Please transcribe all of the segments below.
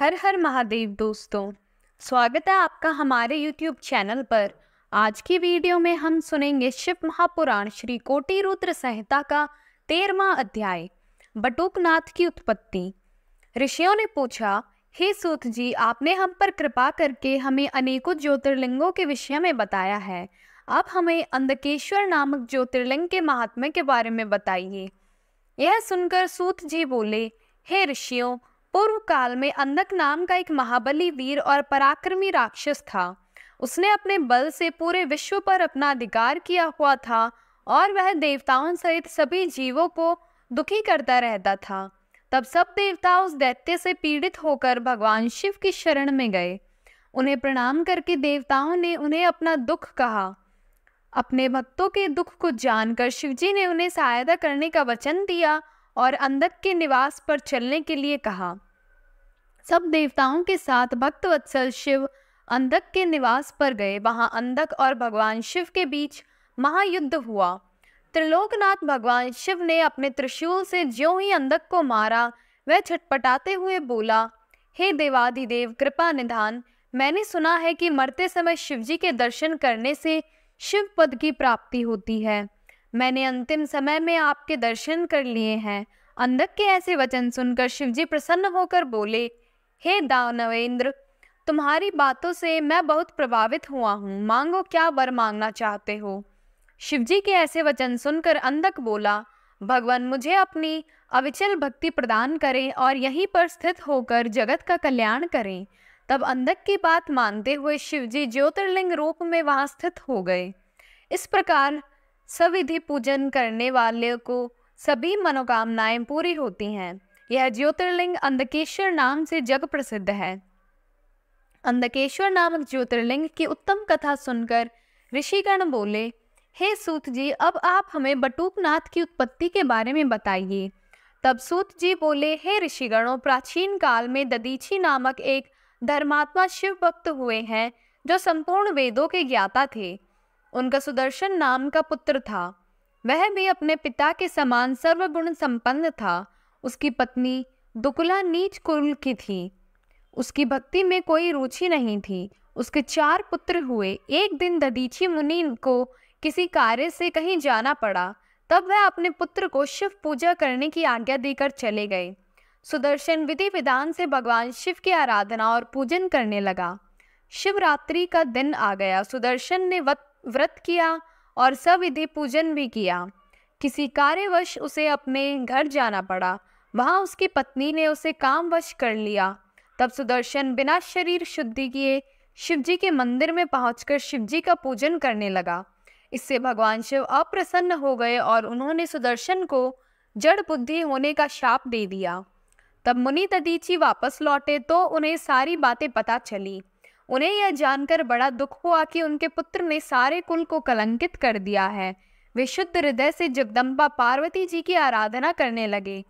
हर हर महादेव दोस्तों स्वागत है आपका हमारे YouTube चैनल पर आज की वीडियो में हम सुनेंगे शिव महापुराण श्री कोटि रुद्र संहिता का तेरवा अध्याय बटुकनाथ की उत्पत्ति ऋषियों ने पूछा हे सूत जी आपने हम पर कृपा करके हमें अनेकों ज्योतिर्लिंगों के विषय में बताया है अब हमें अंधकेश्वर नामक ज्योतिर्लिंग के महात्म्य के बारे में बताइए यह सुनकर सूत जी बोले हे ऋषियों पूर्व काल में अंधक नाम का एक महाबली वीर और पराक्रमी राक्षस था उसने अपने बल से पूरे विश्व पर अपना अधिकार किया हुआ था और वह देवताओं सहित सभी जीवों को दुखी करता रहता था तब सब देवता उस दैत्य से पीड़ित होकर भगवान शिव की शरण में गए उन्हें प्रणाम करके देवताओं ने उन्हें अपना दुख कहा अपने भक्तों के दुख को जानकर शिवजी ने उन्हें सहायता करने का वचन दिया और अंधक के निवास पर चलने के लिए कहा सब देवताओं के साथ भक्त वत्सल शिव अंधक के निवास पर गए वहां अंधक और भगवान शिव के बीच महायुद्ध हुआ त्रिलोकनाथ भगवान शिव ने अपने त्रिशूल से ज्यों ही अंधक को मारा वह छटपटाते हुए बोला हे देवाधिदेव कृपा निधान मैंने सुना है कि मरते समय शिवजी के दर्शन करने से शिव पद की प्राप्ति होती है मैंने अंतिम समय में आपके दर्शन कर लिए हैं अंधक के ऐसे वचन सुनकर शिवजी प्रसन्न होकर बोले हे दानवेंद्र तुम्हारी बातों से मैं बहुत प्रभावित हुआ हूँ मांगो क्या वर मांगना चाहते हो शिवजी के ऐसे वचन सुनकर अंधक बोला भगवान मुझे अपनी अविचल भक्ति प्रदान करें और यहीं पर स्थित होकर जगत का कल्याण करें तब अंधक की बात मानते हुए शिवजी ज्योतिर्लिंग रूप में वहाँ स्थित हो गए इस प्रकार सविधि पूजन करने वाले को सभी मनोकामनाएं पूरी होती हैं यह ज्योतिर्लिंग अंधकेश्वर नाम से जग प्रसिद्ध है अंधकेश्वर नामक ज्योतिर्लिंग की उत्तम कथा सुनकर ऋषिगण बोले हे सूत जी अब आप हमें बटूकनाथ की उत्पत्ति के बारे में बताइए तब सूत जी बोले हे ऋषिगणों प्राचीन काल में ददीची नामक एक धर्मात्मा शिव भक्त हुए हैं जो संपूर्ण वेदों के ज्ञाता थे उनका सुदर्शन नाम का पुत्र था वह भी अपने पिता के समान सर्वगुण संपन्न था उसकी पत्नी दुकुला नीच कुल की थी उसकी भक्ति में कोई रुचि नहीं थी उसके चार पुत्र हुए एक दिन ददीची मुनि को किसी कार्य से कहीं जाना पड़ा तब वह अपने पुत्र को शिव पूजा करने की आज्ञा देकर चले गए सुदर्शन विधि विधान से भगवान शिव की आराधना और पूजन करने लगा शिवरात्रि का दिन आ गया सुदर्शन ने व्रत व्रत किया और सविधि पूजन भी किया किसी कार्यवश उसे अपने घर जाना पड़ा वहाँ उसकी पत्नी ने उसे कामवश कर लिया तब सुदर्शन बिना शरीर शुद्धि किए शिवजी के मंदिर में पहुंचकर शिवजी का पूजन करने लगा इससे भगवान शिव अप्रसन्न हो गए और उन्होंने सुदर्शन को जड़ बुद्धि होने का शाप दे दिया तब मुनि तदीची वापस लौटे तो उन्हें सारी बातें पता चली उन्हें यह जानकर बड़ा दुख हुआ कि उनके पुत्र ने सारे कुल को कलंकित कर दिया है वे शुद्ध हृदय से जगदम्बा पार्वती जी की आराधना करने लगे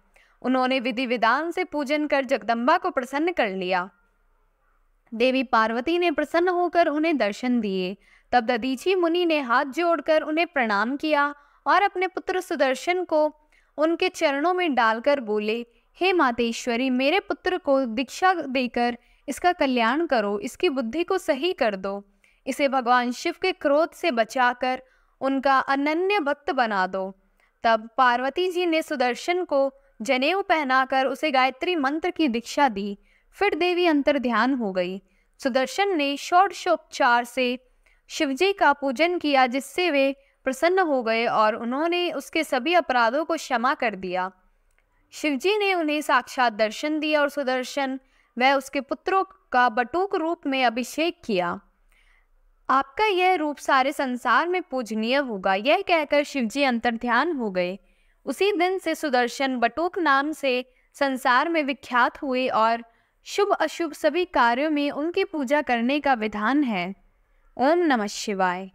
उन्होंने विधि विधान से पूजन कर जगदम्बा को प्रसन्न कर लिया देवी पार्वती ने प्रसन्न होकर उन्हें दर्शन दिए तब ददीची मुनि ने हाथ जोड़कर उन्हें प्रणाम किया और अपने पुत्र सुदर्शन को उनके चरणों में डालकर बोले हे मातेश्वरी मेरे पुत्र को दीक्षा देकर इसका कल्याण करो इसकी बुद्धि को सही कर दो इसे भगवान शिव के क्रोध से बचाकर उनका अनन्य भक्त बना दो तब पार्वती जी ने सुदर्शन को जनेऊ पहनाकर उसे गायत्री मंत्र की दीक्षा दी फिर देवी अंतर ध्यान हो गई सुदर्शन ने षोडशोपचार से शिवजी का पूजन किया जिससे वे प्रसन्न हो गए और उन्होंने उसके सभी अपराधों को क्षमा कर दिया शिवजी ने उन्हें साक्षात दर्शन दिया और सुदर्शन वह उसके पुत्रों का बटूक रूप में अभिषेक किया आपका यह रूप सारे संसार में पूजनीय होगा यह कहकर शिवजी अंतर्ध्यान हो गए उसी दिन से सुदर्शन बटूक नाम से संसार में विख्यात हुए और शुभ अशुभ सभी कार्यों में उनकी पूजा करने का विधान है ओम नमः शिवाय